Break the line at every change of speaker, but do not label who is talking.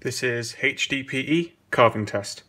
This is HDPE
carving test.